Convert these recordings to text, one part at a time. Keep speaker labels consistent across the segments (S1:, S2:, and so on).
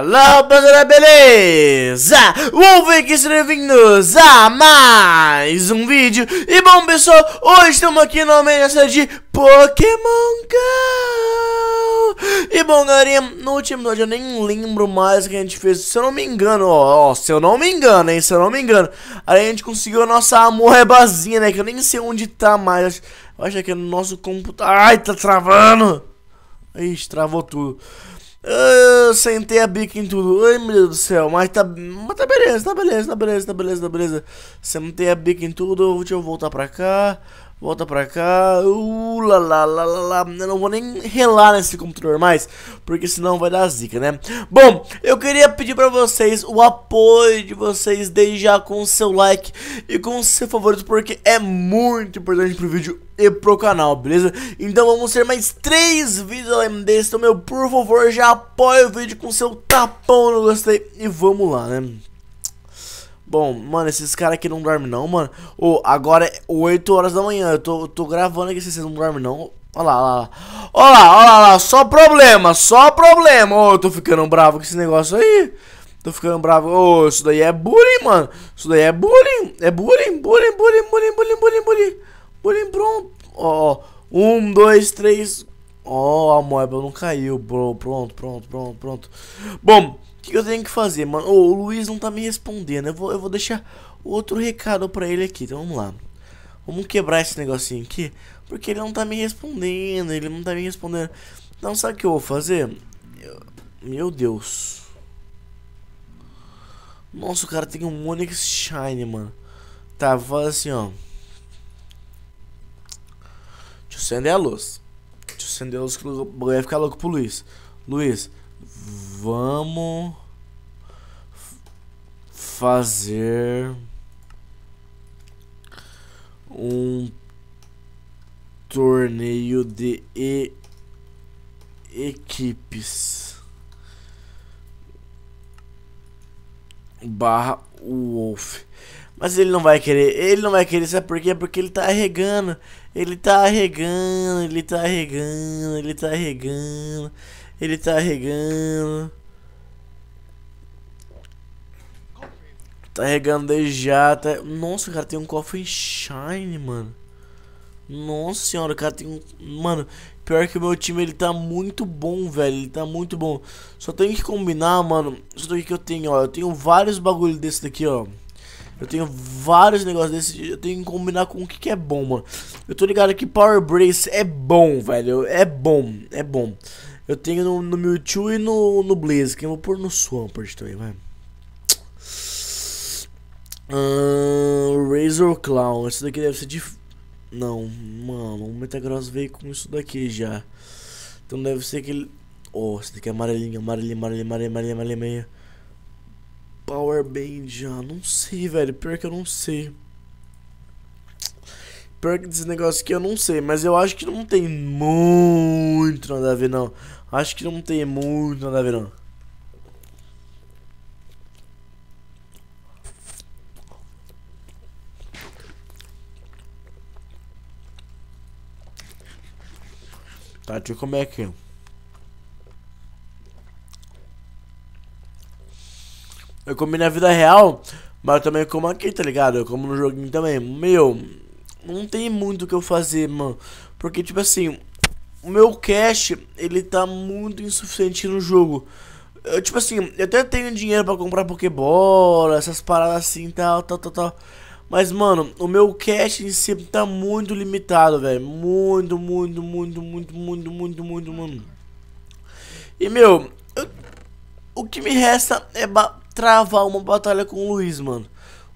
S1: Fala rapaziada, beleza? Wolfen aqui, sejam bem-vindos a mais um vídeo E bom pessoal, hoje estamos aqui na homenagem de Pokémon GO E bom galerinha, no último episódio eu nem lembro mais o que a gente fez Se eu não me engano, ó, ó se eu não me engano, hein, se eu não me engano Aí a gente conseguiu a nossa amoebazinha, né, que eu nem sei onde tá mais Acho que é no nosso computador... Ai, tá travando! Ixi, travou tudo eu sentei a bica em tudo. Ai, meu Deus do céu. Mas tá, mas tá beleza, tá beleza, tá beleza, tá beleza, tá beleza. Sentei a bica em tudo. Deixa eu voltar pra cá. Volta pra cá. Uh, lá, lá, lá, lá, Eu não vou nem relar nesse computador mais, porque senão vai dar zica, né? Bom, eu queria pedir pra vocês o apoio de vocês desde já com o seu like e com o seu favorito, porque é muito importante pro vídeo e pro canal, beleza? Então vamos ter mais três vídeos além desse, então meu, por favor, já apoia o vídeo com seu tapão no gostei e vamos lá, né? Bom, mano, esses caras aqui não dormem não, mano. oh, agora é 8 horas da manhã. Eu tô, tô gravando aqui, vocês não dormem não. Olha lá, olha lá. Olha lá, olha lá, só problema, só problema. Ô, oh, eu tô ficando bravo com esse negócio aí. Tô ficando bravo. Ô, oh, isso daí é bullying, mano. Isso daí é bullying. É bullying, bullying, bullying, bullying, bullying, bullying, bullying. Bullying, pronto. Ó, oh, um, dois, três. Ó, oh, a moeda não caiu, bro. Pronto, pronto, pronto, pronto. Bom o que eu tenho que fazer, mano? o Luiz não tá me respondendo. Eu vou, eu vou deixar outro recado pra ele aqui. Então vamos lá. Vamos quebrar esse negocinho aqui. Porque ele não tá me respondendo. Ele não tá me respondendo. Então sabe o que eu vou fazer? Eu... Meu Deus. Nossa, o cara tem um Monix Shine, mano. Tá, vou fazer assim, ó. Deixa eu acender a luz. Deixa eu acender a luz que eu ficar louco pro Luiz. Luiz, Vamos fazer um torneio de e equipes barra Wolf. Mas ele não vai querer, ele não vai querer, sabe por quê? Porque ele tá regando, ele tá regando, ele tá regando, ele tá regando, ele tá regando. Tá regando desde já. Tá... Nossa, cara tem um cofre shine, mano. Nossa senhora, o cara tem um. Mano, pior que o meu time ele tá muito bom, velho. Ele tá muito bom. Só tem que combinar, mano. Só o que eu tenho, ó. Eu tenho vários bagulho desse daqui, ó. Eu tenho vários negócios desses. Eu tenho que combinar com o que, que é bom, mano. Eu tô ligado que Power Brace é bom, velho. É bom, é bom. Eu tenho no, no Mewtwo e no, no que Eu vou pôr no Swampert também, vai. Uh, Razor Clown. Isso daqui deve ser de... Não, mano. O Metagross veio com isso daqui já. Então deve ser que Oh, esse daqui é amarelinho, amarelinho, amarelinho, amarelinho, amarelinho, amarelinho. Power Band já. Não sei, velho. Pior que eu não sei. Pior que desse negócio aqui eu não sei. Mas eu acho que não tem muito nada a ver, não. Acho que não tem muito nada a ver não. Tá, deixa eu comer aqui. Eu comi na vida real, mas também como aqui, tá ligado? Eu como no joguinho também. Meu, não tem muito o que eu fazer, mano. Porque, tipo assim, o meu cash, ele tá muito insuficiente no jogo. Eu, tipo assim, eu até tenho dinheiro para comprar Pokébola, essas paradas assim, tal, tal, tal, tal. Mas, mano, o meu cash em si tá muito limitado, velho. Muito, muito, muito, muito, muito, muito, muito, mano. E, meu, eu, o que me resta é travar uma batalha com o Luiz, mano.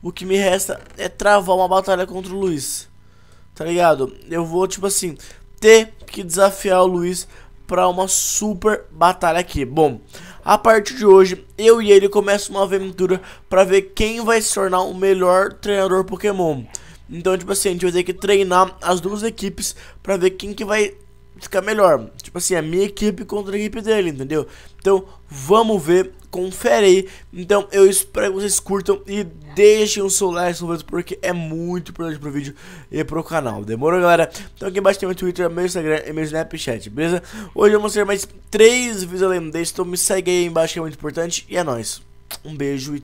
S1: O que me resta é travar uma batalha contra o Luiz. Tá ligado? Eu vou, tipo assim, ter que desafiar o Luiz para uma super batalha aqui. Bom, a partir de hoje, eu e ele começam uma aventura para ver quem vai se tornar o melhor treinador Pokémon. Então, tipo assim, a gente vai ter que treinar as duas equipes para ver quem que vai ficar melhor. Tipo assim, a minha equipe contra a equipe dele, entendeu? Então, vamos ver, confere aí. Então, eu espero que vocês curtam e deixem o seu like porque é muito importante pro vídeo e pro canal. Demorou, galera? Então, aqui embaixo tem meu Twitter, meu Instagram e meu Snapchat, beleza? Hoje eu vou mostrar mais três vídeos além desse, então me segue aí embaixo que é muito importante. E é nóis. Um beijo e